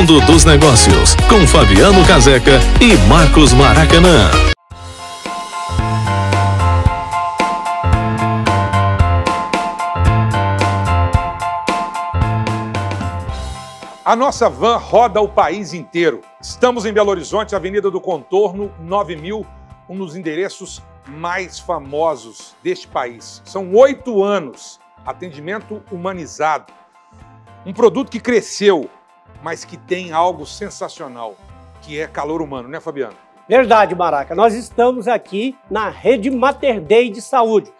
Mundo dos Negócios, com Fabiano Caseca e Marcos Maracanã. A nossa van roda o país inteiro. Estamos em Belo Horizonte, Avenida do Contorno 9000, um dos endereços mais famosos deste país. São oito anos atendimento humanizado. Um produto que cresceu mas que tem algo sensacional, que é calor humano, né, Fabiano? Verdade, Maraca. Nós estamos aqui na Rede Mater Dei de Saúde,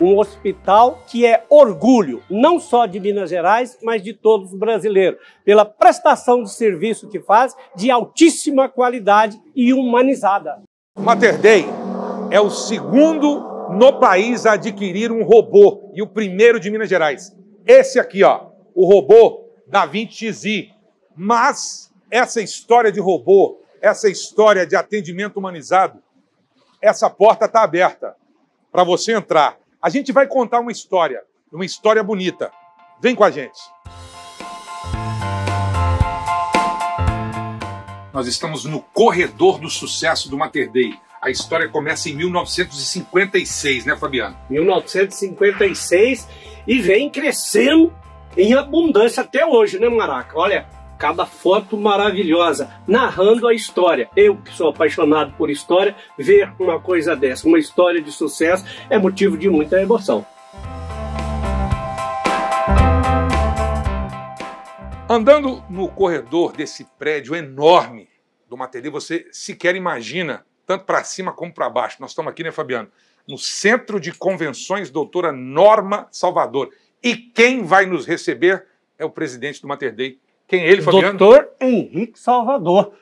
um hospital que é orgulho, não só de Minas Gerais, mas de todos os brasileiros, pela prestação de serviço que faz, de altíssima qualidade e humanizada. Mater Dei é o segundo no país a adquirir um robô e o primeiro de Minas Gerais. Esse aqui, ó, o robô da 20XI, mas essa história de robô, essa história de atendimento humanizado, essa porta está aberta para você entrar. A gente vai contar uma história, uma história bonita. Vem com a gente. Nós estamos no corredor do sucesso do Mater Dei. A história começa em 1956, né, Fabiano? 1956 e vem crescendo em abundância até hoje, né, Maraca? Olha, cada foto maravilhosa, narrando a história. Eu, que sou apaixonado por história, ver uma coisa dessa, uma história de sucesso, é motivo de muita emoção. Andando no corredor desse prédio enorme do Mateli, você sequer imagina, tanto para cima como para baixo. Nós estamos aqui, né, Fabiano? No Centro de Convenções, doutora Norma Salvador. E quem vai nos receber é o presidente do Mater quem é ele, Fabiano? Doutor Henrique Salvador.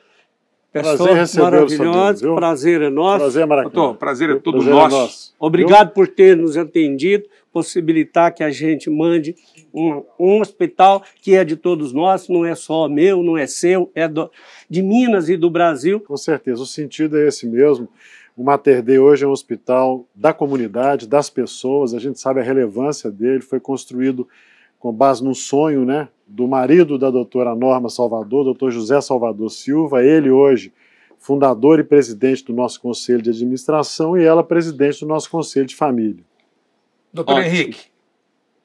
Pessoa prazer maravilhosa, prazer é nosso. Prazer, Maracanã. Doutor, prazer é todo prazer é nosso. É nosso. Obrigado viu? por ter nos atendido, possibilitar que a gente mande um, um, hospital que é de todos nós, não é só meu, não é seu, é do, de Minas e do Brasil. Com certeza, o sentido é esse mesmo. O Mater Dei hoje é um hospital da comunidade, das pessoas, a gente sabe a relevância dele, foi construído com base no sonho né, do marido da doutora Norma Salvador, doutor José Salvador Silva, ele hoje fundador e presidente do nosso conselho de administração e ela presidente do nosso conselho de família. Doutor Ótimo. Henrique,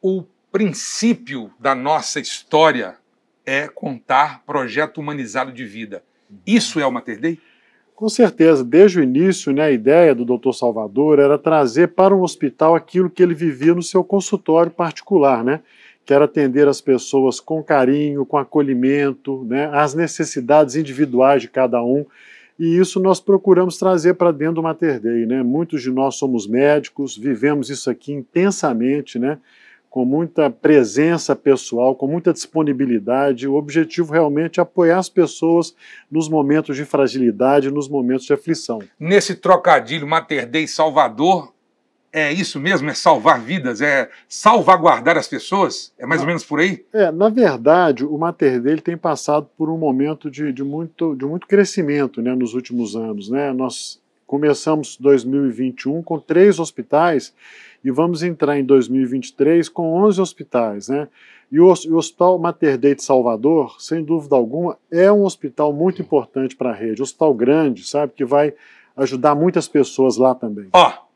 o princípio da nossa história é contar projeto humanizado de vida. Isso é o Mater Dei? Com certeza, desde o início, né, a ideia do Dr. Salvador era trazer para um hospital aquilo que ele vivia no seu consultório particular, né? quero atender as pessoas com carinho, com acolhimento, né, as necessidades individuais de cada um. E isso nós procuramos trazer para dentro do Mater Dei. Né? Muitos de nós somos médicos, vivemos isso aqui intensamente, né? com muita presença pessoal, com muita disponibilidade. O objetivo realmente é apoiar as pessoas nos momentos de fragilidade, nos momentos de aflição. Nesse trocadilho Mater Dei Salvador, é isso mesmo? É salvar vidas? É salvaguardar as pessoas? É mais ou ah. menos por aí? É, na verdade, o Mater dele tem passado por um momento de, de, muito, de muito crescimento né, nos últimos anos. Né? Nós começamos 2021 com três hospitais e vamos entrar em 2023 com 11 hospitais. Né? E o, o Hospital Mater Dei de Salvador, sem dúvida alguma, é um hospital muito importante para a rede. Um hospital grande, sabe? Que vai ajudar muitas pessoas lá também. Ó! Oh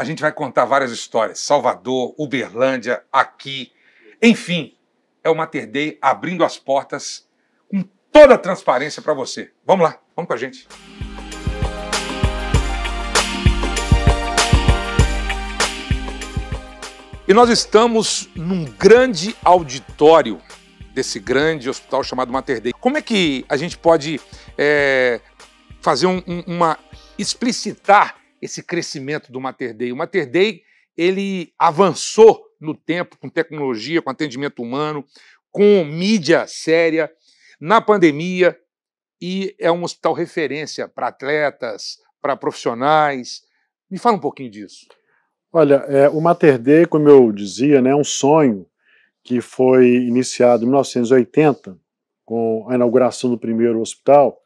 a gente vai contar várias histórias: Salvador, Uberlândia, aqui. Enfim, é o Mater Dei abrindo as portas com toda a transparência para você. Vamos lá, vamos com a gente. E nós estamos num grande auditório desse grande hospital chamado Mater Dei. Como é que a gente pode é, fazer um, uma explicitar esse crescimento do Mater Dei. O Mater Dei ele avançou no tempo com tecnologia, com atendimento humano, com mídia séria, na pandemia, e é um hospital referência para atletas, para profissionais. Me fala um pouquinho disso. Olha, é, o Mater Dei, como eu dizia, né, é um sonho que foi iniciado em 1980, com a inauguração do primeiro hospital,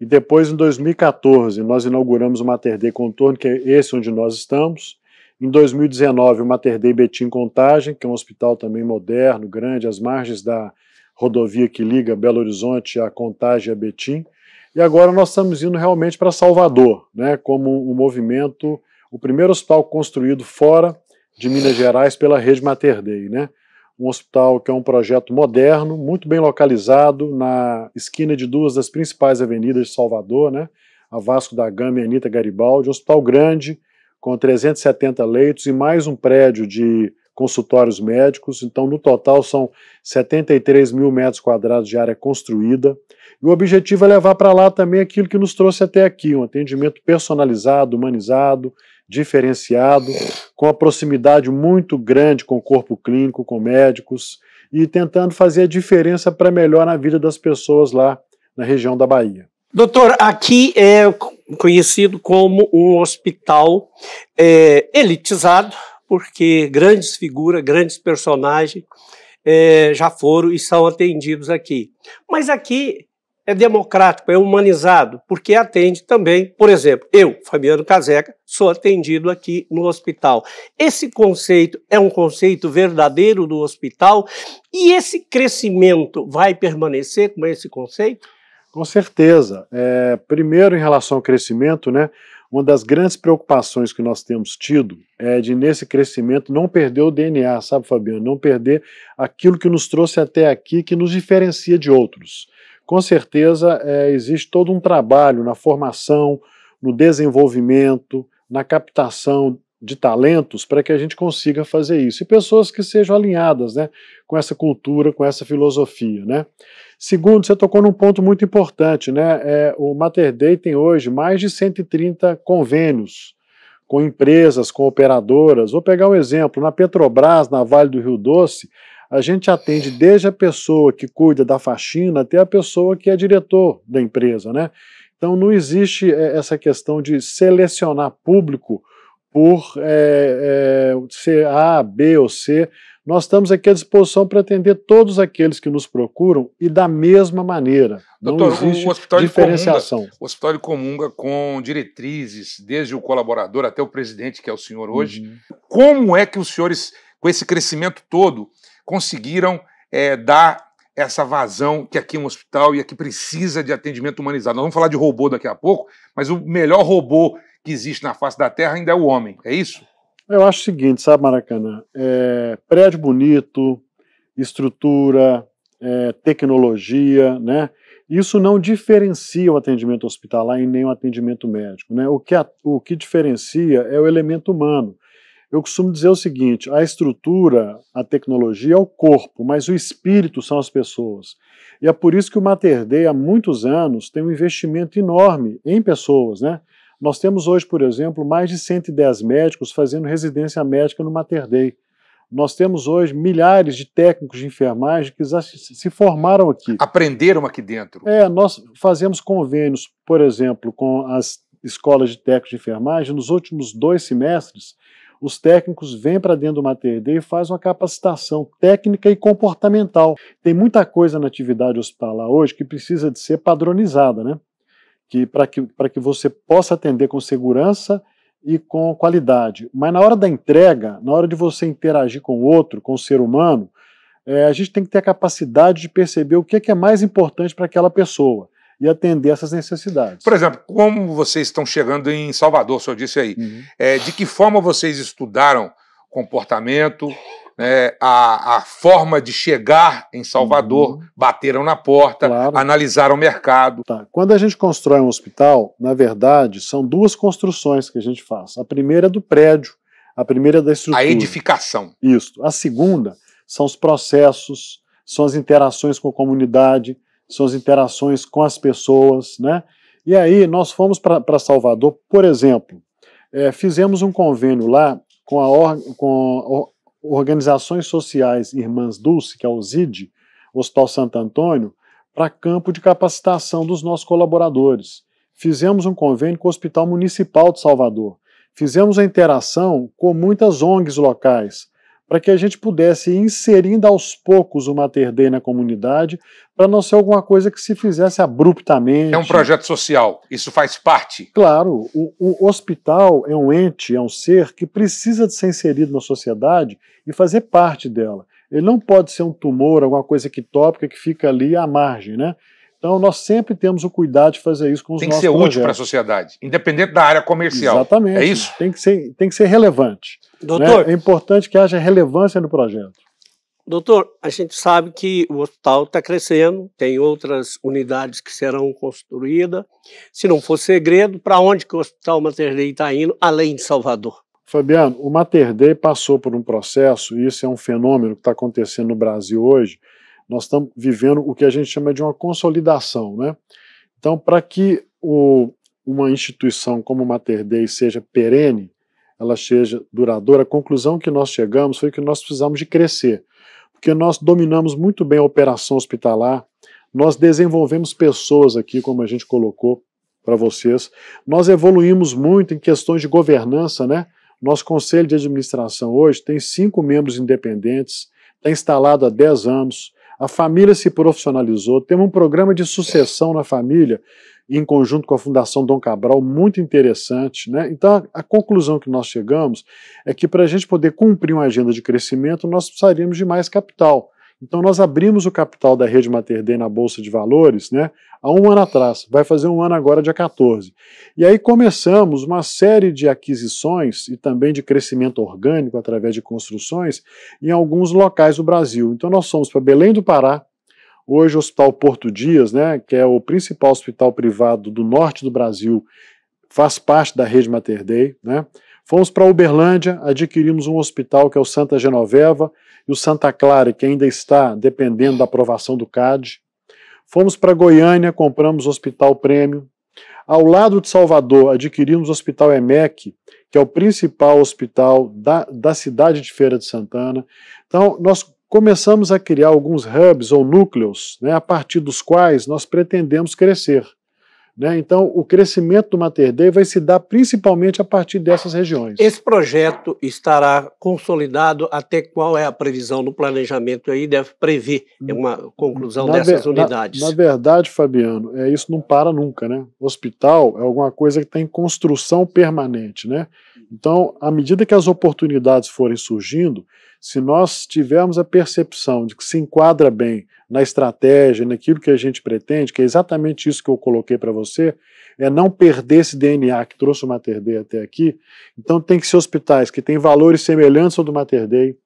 e depois, em 2014, nós inauguramos o Mater Dei Contorno, que é esse onde nós estamos. Em 2019, o Mater Dei Betim Contagem, que é um hospital também moderno, grande, às margens da rodovia que liga Belo Horizonte a Contagem e a Betim. E agora nós estamos indo realmente para Salvador, né, como um movimento, o primeiro hospital construído fora de Minas Gerais pela rede Mater Dei, né? um hospital que é um projeto moderno, muito bem localizado, na esquina de duas das principais avenidas de Salvador, né? a Vasco da Gama e Anitta Garibaldi, um hospital grande, com 370 leitos e mais um prédio de consultórios médicos, então no total são 73 mil metros quadrados de área construída, e o objetivo é levar para lá também aquilo que nos trouxe até aqui, um atendimento personalizado, humanizado, diferenciado, com a proximidade muito grande com o corpo clínico, com médicos e tentando fazer a diferença para melhor na vida das pessoas lá na região da Bahia. Doutor, aqui é conhecido como um hospital é, elitizado, porque grandes figuras, grandes personagens é, já foram e são atendidos aqui. Mas aqui é democrático, é humanizado, porque atende também, por exemplo, eu, Fabiano Caseca, sou atendido aqui no hospital. Esse conceito é um conceito verdadeiro do hospital e esse crescimento vai permanecer com esse conceito? Com certeza. É, primeiro, em relação ao crescimento, né? Uma das grandes preocupações que nós temos tido é de, nesse crescimento, não perder o DNA, sabe, Fabiano? Não perder aquilo que nos trouxe até aqui, que nos diferencia de outros com certeza é, existe todo um trabalho na formação, no desenvolvimento, na captação de talentos para que a gente consiga fazer isso. E pessoas que sejam alinhadas né, com essa cultura, com essa filosofia. Né? Segundo, você tocou num ponto muito importante. Né? É, o Mater Dei tem hoje mais de 130 convênios com empresas, com operadoras. Vou pegar um exemplo. Na Petrobras, na Vale do Rio Doce, a gente atende desde a pessoa que cuida da faxina até a pessoa que é diretor da empresa, né? Então não existe é, essa questão de selecionar público por é, é, ser A, B ou C. Nós estamos aqui à disposição para atender todos aqueles que nos procuram e da mesma maneira. Doutor, não existe o hospital diferenciação. Comunga, o hospital comunga com diretrizes, desde o colaborador até o presidente, que é o senhor hoje. Uhum. Como é que os senhores, com esse crescimento todo, conseguiram é, dar essa vazão que aqui é um hospital e aqui precisa de atendimento humanizado. Nós vamos falar de robô daqui a pouco, mas o melhor robô que existe na face da Terra ainda é o homem, é isso? Eu acho o seguinte, sabe, Maracanã? É, prédio bonito, estrutura, é, tecnologia, né? Isso não diferencia o atendimento hospitalar e nem o atendimento médico, né? O que, a, o que diferencia é o elemento humano. Eu costumo dizer o seguinte: a estrutura, a tecnologia é o corpo, mas o espírito são as pessoas. E é por isso que o Mater Dei, há muitos anos, tem um investimento enorme em pessoas. Né? Nós temos hoje, por exemplo, mais de 110 médicos fazendo residência médica no Mater Dei. Nós temos hoje milhares de técnicos de enfermagem que se formaram aqui. Aprenderam aqui dentro. É, nós fazemos convênios, por exemplo, com as escolas de técnicos de enfermagem. Nos últimos dois semestres, os técnicos vêm para dentro do Mater Dei e fazem uma capacitação técnica e comportamental. Tem muita coisa na atividade hospitalar hoje que precisa de ser padronizada, né? Que para que, que você possa atender com segurança e com qualidade. Mas na hora da entrega, na hora de você interagir com o outro, com o ser humano, é, a gente tem que ter a capacidade de perceber o que é, que é mais importante para aquela pessoa e atender essas necessidades. Por exemplo, como vocês estão chegando em Salvador, o senhor disse aí, uhum. é, de que forma vocês estudaram comportamento, né, a, a, forma de chegar em Salvador, uhum. bateram na porta, claro. analisaram o mercado. Tá. Quando a gente constrói um hospital, na verdade, são duas construções que a gente faz. A primeira é do prédio, a primeira é da estrutura. A edificação. Isso. A segunda são os processos, são as interações com a comunidade, suas interações com as pessoas, né? E aí nós fomos para Salvador, por exemplo, é, fizemos um convênio lá com, a or, com organizações sociais Irmãs Dulce, que é o ZID, Hospital Santo Antônio, para campo de capacitação dos nossos colaboradores. Fizemos um convênio com o Hospital Municipal de Salvador. Fizemos a interação com muitas ONGs locais, para que a gente pudesse ir inserindo aos poucos o Mater Dei na comunidade, para não ser alguma coisa que se fizesse abruptamente. É um projeto social, isso faz parte. Claro, o, o hospital é um ente, é um ser que precisa de ser inserido na sociedade e fazer parte dela. Ele não pode ser um tumor, alguma coisa que tópica que fica ali à margem, né? Então, nós sempre temos o cuidado de fazer isso com os tem nossos Tem que ser projetos. útil para a sociedade, independente da área comercial. Exatamente. É isso? Tem que ser, tem que ser relevante. Né? Doutor... Né? É importante que haja relevância no projeto. Doutor, a gente sabe que o hospital está crescendo, tem outras unidades que serão construídas. Se não for segredo, para onde que o Hospital Mater Dei está indo, além de Salvador? Fabiano, o Mater Dei passou por um processo, e isso é um fenômeno que está acontecendo no Brasil hoje, nós estamos vivendo o que a gente chama de uma consolidação. Né? Então, para que o, uma instituição como o Mater Dei seja perene, ela seja duradoura, a conclusão que nós chegamos foi que nós precisamos de crescer, porque nós dominamos muito bem a operação hospitalar, nós desenvolvemos pessoas aqui, como a gente colocou para vocês, nós evoluímos muito em questões de governança, né? Nosso conselho de administração hoje tem cinco membros independentes, está instalado há 10 anos, a família se profissionalizou, temos um programa de sucessão na família, em conjunto com a Fundação Dom Cabral, muito interessante. Né? Então, a, a conclusão que nós chegamos é que para a gente poder cumprir uma agenda de crescimento, nós precisaríamos de mais capital. Então, nós abrimos o capital da rede Mater Dei na Bolsa de Valores né, há um ano atrás, vai fazer um ano agora, dia 14. E aí começamos uma série de aquisições e também de crescimento orgânico através de construções em alguns locais do Brasil. Então, nós somos para Belém do Pará, hoje o Hospital Porto Dias, né, que é o principal hospital privado do norte do Brasil, faz parte da rede Mater Dei, né? Fomos para Uberlândia, adquirimos um hospital que é o Santa Genoveva e o Santa Clara, que ainda está dependendo da aprovação do CAD. Fomos para Goiânia, compramos o Hospital Prêmio. Ao lado de Salvador, adquirimos o Hospital EMEC, que é o principal hospital da, da cidade de Feira de Santana. Então, nós começamos a criar alguns hubs ou núcleos, né, a partir dos quais nós pretendemos crescer. Né? Então, o crescimento do Mater Dei vai se dar principalmente a partir dessas regiões. Esse projeto estará consolidado até qual é a previsão do planejamento aí, deve prever uma conclusão na dessas unidades. Na, na, verdade, Fabiano, é isso não para nunca. Né? hospital é alguma coisa que está em construção permanente. Né? Então, à medida que as oportunidades forem surgindo, se nós tivermos a percepção de que se enquadra bem na estratégia, naquilo que a gente pretende, que é exatamente isso que eu coloquei para você, é não perder esse DNA que trouxe o Mater Dei até aqui. Então tem que ser hospitais que têm valores semelhantes ao do Mater Dei,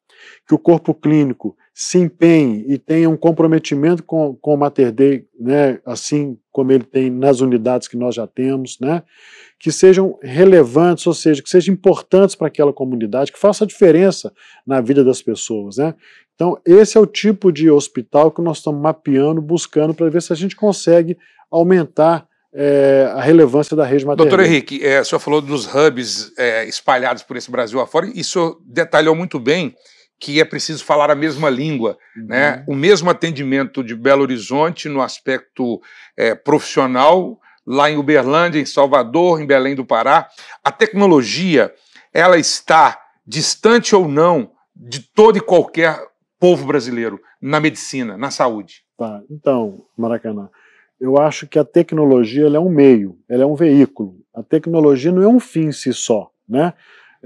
que o corpo clínico se empenhe e tenha um comprometimento com, com o Mater Dei, né, assim como ele tem nas unidades que nós já temos, né, que sejam relevantes, ou seja, que sejam importantes para aquela comunidade, que faça diferença na vida das pessoas. Né. Então, esse é o tipo de hospital que nós estamos mapeando, buscando para ver se a gente consegue aumentar é, a relevância da rede materna. Doutor Henrique, é, o senhor falou dos hubs é, espalhados por esse Brasil afora, e o senhor detalhou muito bem que é preciso falar a mesma língua, né? uhum. né? O mesmo atendimento de Belo Horizonte no aspecto é, profissional, lá em Uberlândia, em Salvador, em Belém do Pará, a tecnologia ela está distante ou não de todo e qualquer povo brasileiro na medicina, na saúde. Tá. Então, Maracanã, eu acho que a tecnologia é um meio, ela é um veículo. A tecnologia não é um fim em si só, né?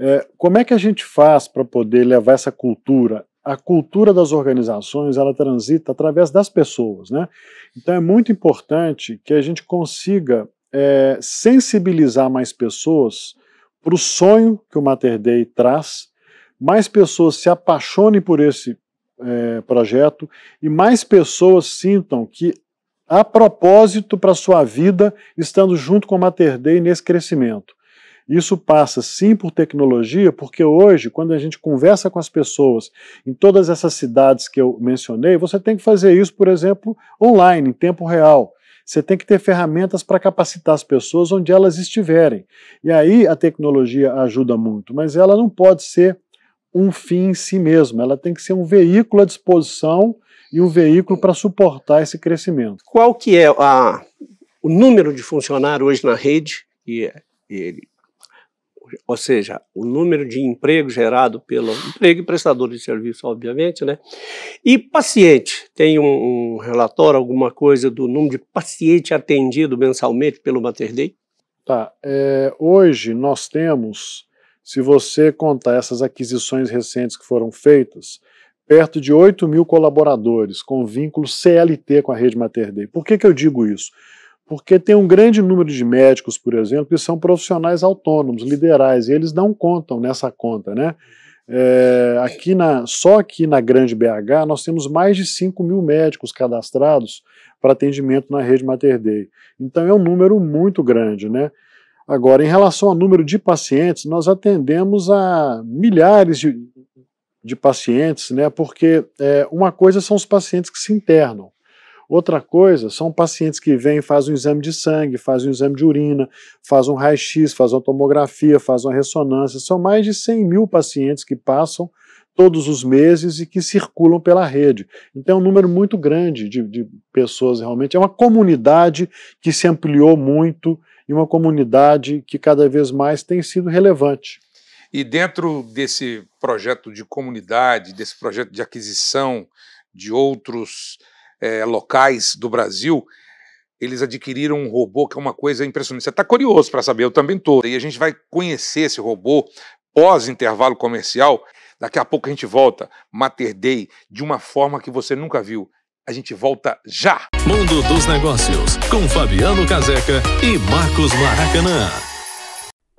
É, como é que a gente faz para poder levar essa cultura? A cultura das organizações ela transita através das pessoas, né? Então é muito importante que a gente consiga é, sensibilizar mais pessoas para o sonho que o Mater Dei traz, mais pessoas se apaixonem por esse é, projeto e mais pessoas sintam que há propósito para a sua vida estando junto com o Mater Dei nesse crescimento. Isso passa sim por tecnologia, porque hoje, quando a gente conversa com as pessoas em todas essas cidades que eu mencionei, você tem que fazer isso, por exemplo, online, em tempo real. Você tem que ter ferramentas para capacitar as pessoas onde elas estiverem. E aí a tecnologia ajuda muito, mas ela não pode ser um fim em si mesma, ela tem que ser um veículo à disposição e um veículo para suportar esse crescimento. Qual que é a, o número de funcionários hoje na rede? É, e, ou seja, o número de emprego gerado pelo emprego e prestador de serviço, obviamente, né? E paciente, tem um, um relatório, alguma coisa do número de paciente atendido mensalmente pelo Mater Dei? Tá, é, hoje nós temos, se você contar essas aquisições recentes que foram feitas, perto de 8 mil colaboradores com vínculo CLT com a rede Mater Dei. Por que, que eu digo isso? Porque tem um grande número de médicos, por exemplo, que são profissionais autônomos, liberais, e eles não contam nessa conta, né? É, aqui na, só aqui na Grande BH nós temos mais de 5 mil médicos cadastrados para atendimento na rede Mater Dei. Então é um número muito grande, né? Agora, em relação ao número de pacientes, nós atendemos a milhares de, de pacientes, né? Porque é, uma coisa são os pacientes que se internam. Outra coisa são pacientes que vêm, fazem um exame de sangue, fazem um exame de urina, fazem um raio-x, fazem uma tomografia, fazem uma ressonância. São mais de 100 mil pacientes que passam todos os meses e que circulam pela rede. Então é um número muito grande de, de pessoas realmente. É uma comunidade que se ampliou muito e uma comunidade que cada vez mais tem sido relevante. E dentro desse projeto de comunidade, desse projeto de aquisição de outros é, locais do Brasil, eles adquiriram um robô que é uma coisa impressionante. Você está curioso para saber, eu também estou. E a gente vai conhecer esse robô pós-intervalo comercial. Daqui a pouco a gente volta, Mater Day, de uma forma que você nunca viu. A gente volta já! Mundo dos Negócios, com Fabiano Caseca e Marcos Maracanã.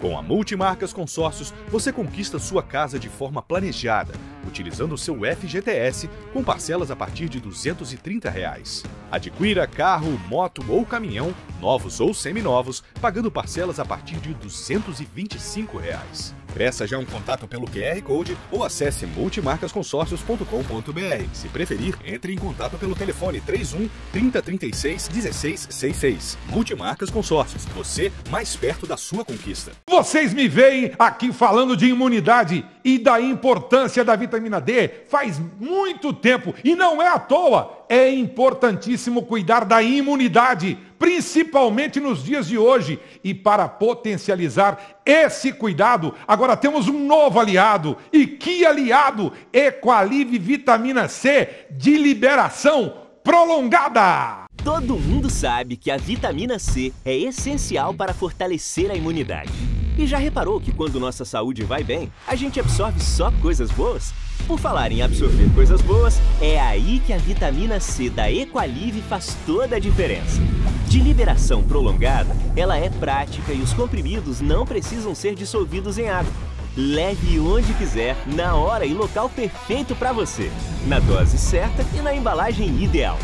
Com a Multimarcas Consórcios, você conquista sua casa de forma planejada, utilizando o seu FGTS com parcelas a partir de R$ 230. Reais. Adquira carro, moto ou caminhão, novos ou seminovos, pagando parcelas a partir de R$ 225. Reais. Peça já um contato pelo QR Code ou acesse multimarcasconsórcios.com.br. Se preferir, entre em contato pelo telefone 31 3036 1666. Multimarcas Consórcios, você mais perto da sua conquista. Vocês me veem aqui falando de imunidade e da importância da vitamina D faz muito tempo e não é à toa. É importantíssimo cuidar da imunidade principalmente nos dias de hoje, e para potencializar esse cuidado, agora temos um novo aliado. E que aliado? Equalive Vitamina C de liberação prolongada. Todo mundo sabe que a vitamina C é essencial para fortalecer a imunidade. E já reparou que quando nossa saúde vai bem, a gente absorve só coisas boas? Por falar em absorver coisas boas, é aí que a vitamina C da Equalive faz toda a diferença. De liberação prolongada, ela é prática e os comprimidos não precisam ser dissolvidos em água. Leve onde quiser, na hora e local perfeito para você, na dose certa e na embalagem ideal.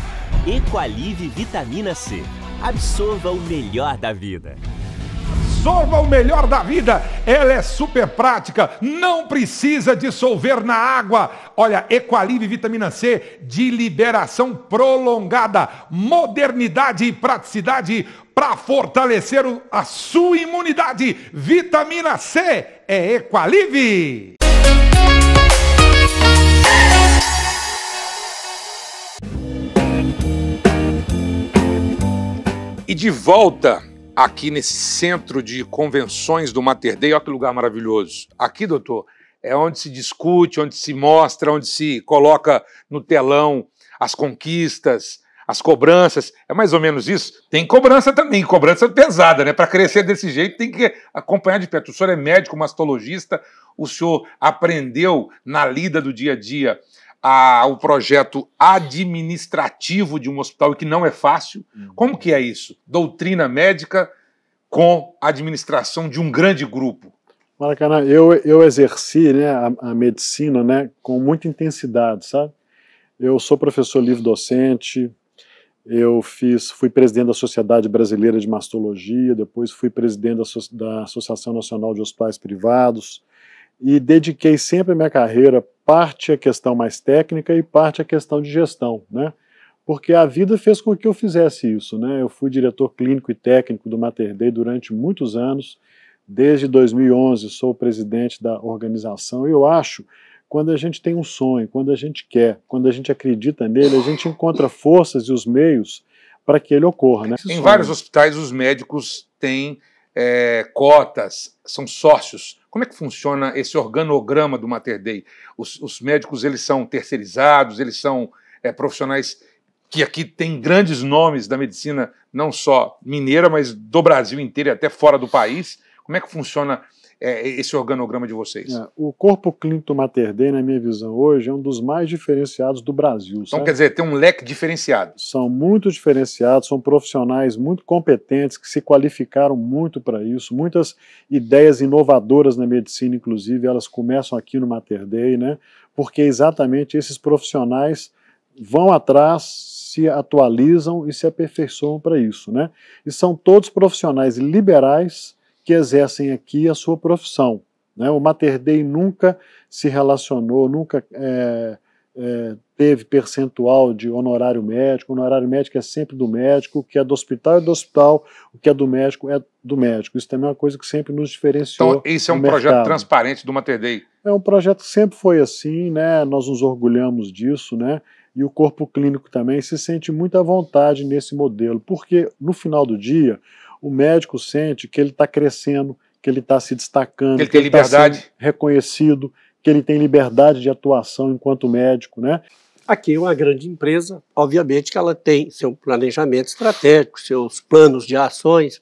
Equalive Vitamina C. Absorva o melhor da vida absorva o melhor da vida. Ela é super prática, não precisa dissolver na água. Olha, Equalive Vitamina C de liberação prolongada, modernidade e praticidade para fortalecer a sua imunidade. Vitamina C é Equalive. E de volta aqui nesse centro de convenções do Mater Dei. Olha que lugar maravilhoso. Aqui, doutor, é onde se discute, onde se mostra, onde se coloca no telão as conquistas, as cobranças. É mais ou menos isso? Tem cobrança também, cobrança pesada, né? Para crescer desse jeito tem que acompanhar de perto. O senhor é médico, mastologista, o senhor aprendeu na lida do dia a dia a, o projeto administrativo de um hospital, que não é fácil. Uhum. Como que é isso? Doutrina médica com administração de um grande grupo. Maracanã, eu, eu exerci né, a, a medicina né, com muita intensidade, sabe? Eu sou professor livre-docente, eu fiz, fui presidente da Sociedade Brasileira de Mastologia, depois fui presidente da, da Associação Nacional de Hospitais Privados, e dediquei sempre a minha carreira parte à questão mais técnica e parte à questão de gestão, né? Porque a vida fez com que eu fizesse isso, né? Eu fui diretor clínico e técnico do Mater Dei durante muitos anos, desde 2011 sou presidente da organização e eu acho quando a gente tem um sonho, quando a gente quer, quando a gente acredita nele, a gente encontra forças e os meios para que ele ocorra. Né? Em vários hospitais, os médicos têm é, cotas, são sócios como é que funciona esse organograma do Mater Dei? Os, os médicos eles são terceirizados, eles são é, profissionais que aqui tem grandes nomes da medicina, não só mineira, mas do Brasil inteiro e até fora do país. Como é que funciona é, é, esse organograma de vocês? É, o corpo clínico Mater Dei, na minha visão hoje, é um dos mais diferenciados do Brasil. Então, sabe? quer dizer, tem um leque diferenciado. São muito diferenciados, são profissionais muito competentes que se qualificaram muito para isso. Muitas ideias inovadoras na medicina, inclusive, elas começam aqui no Mater Dei, né? Porque exatamente esses profissionais vão atrás, se atualizam e se aperfeiçoam para isso, né? E são todos profissionais liberais que exercem aqui a sua profissão. Né? O Mater Dei nunca se relacionou, nunca é, é, teve percentual de honorário médico. O honorário médico é sempre do médico, o que é do hospital é do hospital, o que é do médico é do médico. Isso também é uma coisa que sempre nos diferenciou. Então, esse é um mercado. projeto transparente do Mater Dei. É um projeto que sempre foi assim, né? nós nos orgulhamos disso, né? e o corpo clínico também se sente muito à vontade nesse modelo, porque no final do dia o médico sente que ele está crescendo, que ele está se destacando, ele que ele está sendo reconhecido, que ele tem liberdade de atuação enquanto médico, né? Aqui é uma grande empresa, obviamente que ela tem seu planejamento estratégico, seus planos de ações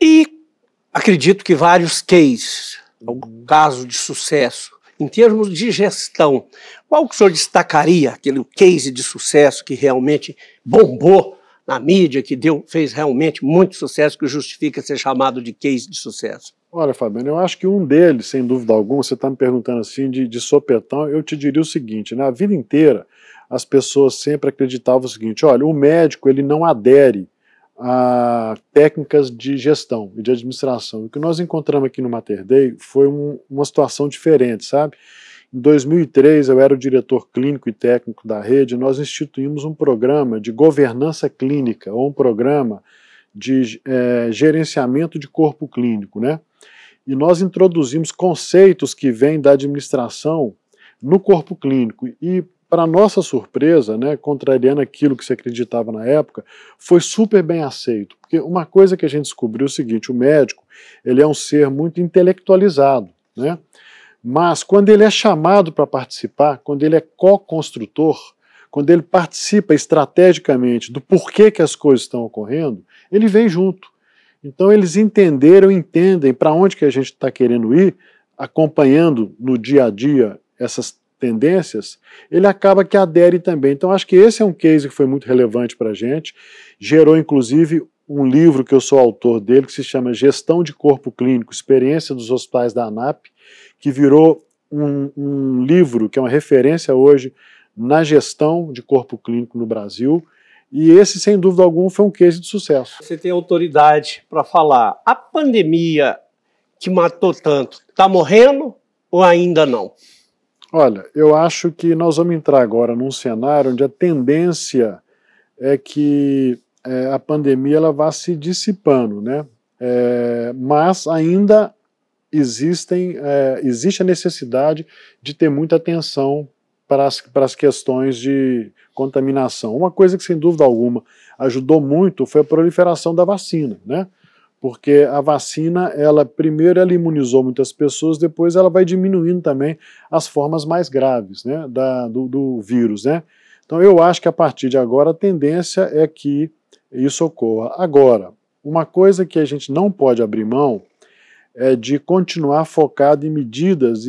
e acredito que vários cases, algum caso de sucesso em termos de gestão. Qual que o senhor destacaria aquele case de sucesso que realmente bombou na mídia, que deu, fez realmente muito sucesso, que justifica ser chamado de case de sucesso? Olha, Fabiano, eu acho que um deles, sem dúvida alguma, você está me perguntando assim de, de sopetão, eu te diria o seguinte: na né? vida inteira, as pessoas sempre acreditavam o seguinte: olha, o médico ele não adere a técnicas de gestão e de administração. O que nós encontramos aqui no Mater Dei foi um, uma situação diferente, sabe? Em 2003, eu era o diretor clínico e técnico da rede, nós instituímos um programa de governança clínica, ou um programa de é, gerenciamento de corpo clínico, né? E nós introduzimos conceitos que vêm da administração no corpo clínico. E, para nossa surpresa, né, contrariando aquilo que se acreditava na época, foi super bem aceito. Porque uma coisa que a gente descobriu é o seguinte: o médico ele é um ser muito intelectualizado, né? Mas quando ele é chamado para participar, quando ele é co-construtor, quando ele participa estrategicamente do porquê que as coisas estão ocorrendo, ele vem junto. Então eles entenderam, entendem para onde que a gente está querendo ir, acompanhando no dia a dia essas tendências, ele acaba que adere também. Então acho que esse é um case que foi muito relevante para a gente, gerou inclusive um livro que eu sou autor dele, que se chama Gestão de Corpo Clínico, Experiência dos Hospitais da ANAP, que virou um, um livro que é uma referência hoje na gestão de corpo clínico no Brasil. E esse, sem dúvida alguma, foi um case de sucesso. Você tem autoridade para falar. A pandemia que matou tanto, está morrendo ou ainda não? Olha, eu acho que nós vamos entrar agora num cenário onde a tendência é que é, a pandemia ela vá se dissipando, né? É, mas ainda existem, é, existe a necessidade de ter muita atenção para as, para as questões de contaminação. Uma coisa que, sem dúvida alguma, ajudou muito foi a proliferação da vacina, né? Porque a vacina, ela primeiro ela imunizou muitas pessoas, depois ela vai diminuindo também as formas mais graves né, da, do, do vírus, né? Então eu acho que a partir de agora a tendência é que isso ocorra. Agora, uma coisa que a gente não pode abrir mão é de continuar focado em medidas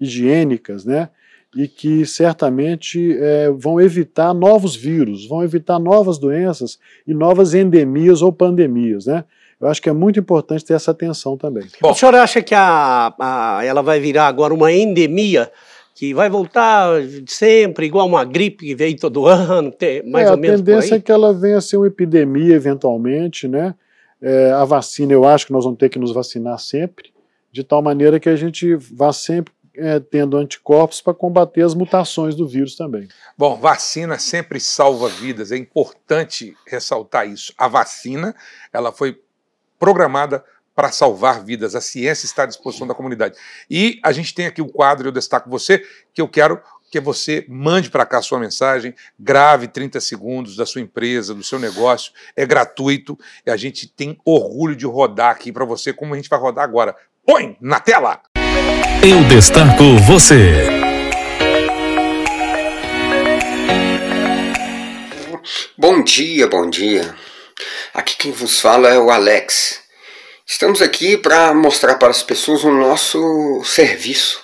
higiênicas, né? E que certamente é, vão evitar novos vírus, vão evitar novas doenças e novas endemias ou pandemias, né? Eu acho que é muito importante ter essa atenção também. Bom. O senhor acha que a, a, ela vai virar agora uma endemia? que vai voltar sempre, igual uma gripe que vem todo ano, mais é, ou menos. A tendência é que ela venha a ser uma epidemia, eventualmente, né? É, a vacina, eu acho que nós vamos ter que nos vacinar sempre, de tal maneira que a gente vá sempre é, tendo anticorpos para combater as mutações do vírus também. Bom, vacina sempre salva vidas, é importante ressaltar isso. A vacina, ela foi programada para salvar vidas. A ciência está à disposição da comunidade. E a gente tem aqui o quadro, eu destaco você, que eu quero que você mande para cá a sua mensagem, grave 30 segundos da sua empresa, do seu negócio, é gratuito e a gente tem orgulho de rodar aqui para você, como a gente vai rodar agora. Põe na tela! Eu destaco você. Bom dia, bom dia. Aqui quem vos fala é o Alex. Estamos aqui para mostrar para as pessoas o nosso serviço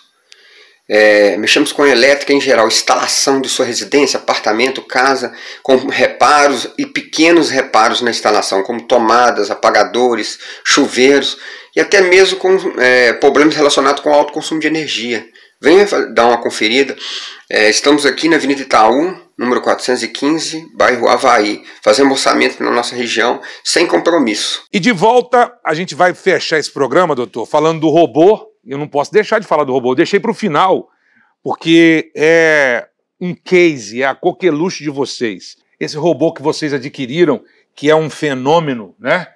é, mexemos com elétrica em geral, instalação de sua residência, apartamento, casa, com reparos e pequenos reparos na instalação, como tomadas, apagadores, chuveiros e até mesmo com é, problemas relacionados com alto consumo de energia. Venha dar uma conferida. É, estamos aqui na Avenida Itaú, número 415, bairro Havaí. Fazemos orçamento na nossa região sem compromisso. E de volta, a gente vai fechar esse programa, doutor, falando do robô. Eu não posso deixar de falar do robô, eu deixei para o final, porque é um case, é a coqueluche de vocês. Esse robô que vocês adquiriram, que é um fenômeno, né?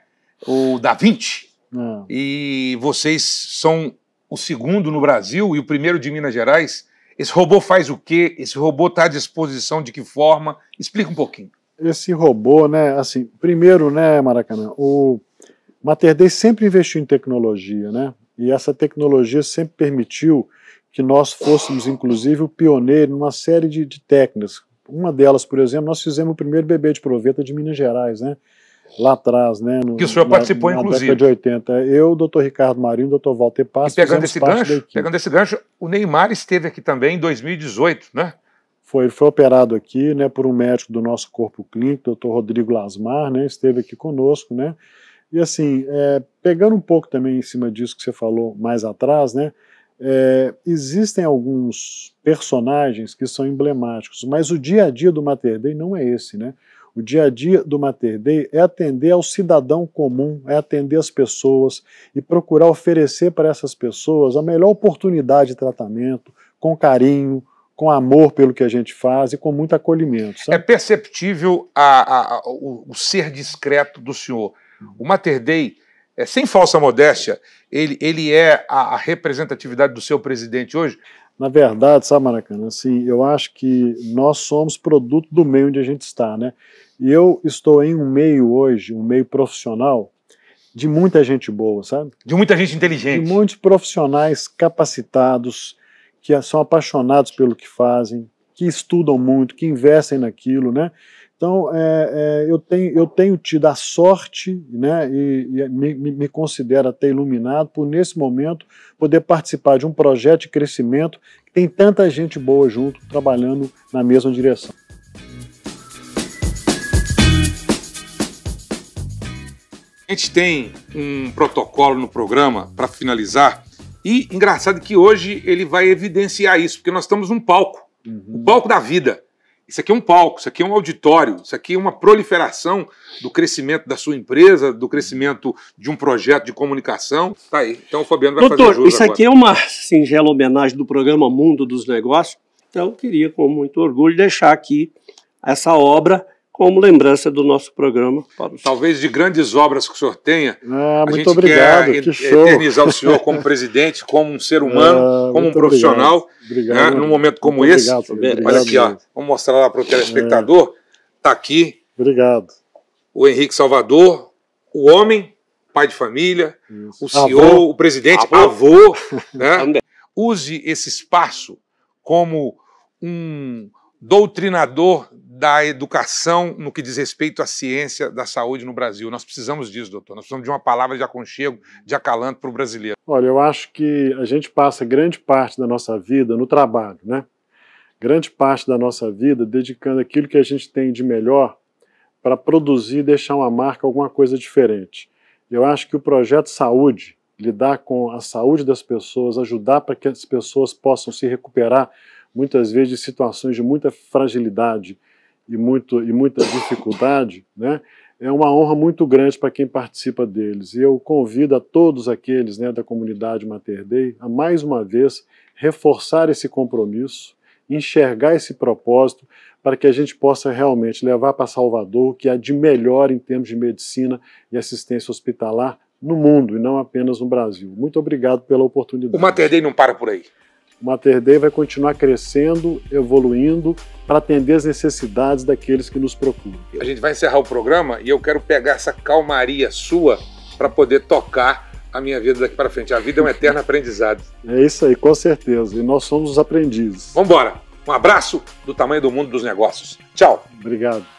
O Da Vinci. Hum. E vocês são o segundo no Brasil e o primeiro de Minas Gerais esse robô faz o quê? Esse robô está à disposição de que forma? Explica um pouquinho. Esse robô, né, assim, primeiro, né, Maracanã, o Mater Dei sempre investiu em tecnologia, né? E essa tecnologia sempre permitiu que nós fôssemos, inclusive, o pioneiro em uma série de, de técnicas. Uma delas, por exemplo, nós fizemos o primeiro bebê de proveta de Minas Gerais, né? lá atrás, né? No, que o senhor participou, na inclusive. Na década de 80. Eu, doutor Ricardo Marinho, doutor Walter Passos. E pegando esse, gancho, pegando esse gancho, o Neymar esteve aqui também em 2018, né? Foi, foi operado aqui, né, por um médico do nosso corpo clínico, doutor Rodrigo Lasmar, né? Esteve aqui conosco, né? E assim, é, pegando um pouco também em cima disso que você falou mais atrás, né? É, existem alguns personagens que são emblemáticos, mas o dia a dia do Mater Dei não é esse, né? O dia a dia do Mater Dei é atender ao cidadão comum, é atender as pessoas e procurar oferecer para essas pessoas a melhor oportunidade de tratamento, com carinho, com amor pelo que a gente faz e com muito acolhimento. Sabe? É perceptível a, a, a, o, o, ser discreto do senhor. Uhum. O Mater Dei, é, sem falsa modéstia, ele, ele é a, representatividade do seu presidente hoje? Na verdade, sabe, Maracanã, assim, eu acho que nós somos produto do meio onde a gente está, né? E eu estou em um meio hoje, um meio profissional, de muita gente boa, sabe? De muita gente inteligente. De muitos profissionais capacitados, que são apaixonados pelo que fazem, que estudam muito, que investem naquilo, né? Então, é, é, eu, tenho, eu tenho tido a sorte, né, e, e me, me, considero até iluminado, por nesse momento poder participar de um projeto de crescimento que tem tanta gente boa junto, trabalhando na mesma direção. gente tem um protocolo no programa para finalizar e engraçado que hoje ele vai evidenciar isso, porque nós estamos num palco, uhum. o palco da vida. Isso aqui é um palco, isso aqui é um auditório, isso aqui é uma proliferação do crescimento da sua empresa, do crescimento de um projeto de comunicação. Tá aí. Então o Fabiano vai Doutor, fazer Doutor, isso agora. aqui é uma singela homenagem do programa Mundo dos Negócios. Então eu queria com muito orgulho deixar aqui essa obra como lembrança do nosso programa. Para Talvez de grandes obras que o senhor tenha. Ah, muito obrigado. Quer que show. eternizar o senhor como presidente, como um ser humano, ah, como um profissional. Obrigado. obrigado né, num momento como muito esse. Obrigado, obrigado, Olha aqui, ó, vamos mostrar lá para o é. telespectador. Está é. aqui. Obrigado. O Henrique Salvador, o homem, pai de família, Isso. o senhor, avô. o presidente, avô. avô né? Use esse espaço como um doutrinador da educação no que diz respeito à ciência da saúde no Brasil. Nós precisamos disso, doutor. Nós precisamos de uma palavra de aconchego, de acalanto para o brasileiro. Olha, eu acho que a gente passa grande parte da nossa vida no trabalho, né? Grande parte da nossa vida dedicando aquilo que a gente tem de melhor para produzir e deixar uma marca, alguma coisa diferente. Eu acho que o projeto Saúde, lidar com a saúde das pessoas, ajudar para que as pessoas possam se recuperar, muitas vezes, de situações de muita fragilidade, e, muito, e muita dificuldade, né? é uma honra muito grande para quem participa deles. E eu convido a todos aqueles né, da comunidade Mater Dei a, mais uma vez, reforçar esse compromisso, enxergar esse propósito, para que a gente possa realmente levar para Salvador o que há de melhor em termos de medicina e assistência hospitalar no mundo e não apenas no Brasil. Muito obrigado pela oportunidade. O Mater Dei não para por aí. O Mater Dei vai continuar crescendo, evoluindo para atender as necessidades daqueles que nos procuram. A gente vai encerrar o programa e eu quero pegar essa calmaria sua para poder tocar a minha vida daqui para frente. A vida é um eterno aprendizado. É isso aí, com certeza. E nós somos os aprendizes. Vamos embora. Um abraço do tamanho do mundo dos negócios. Tchau. Obrigado.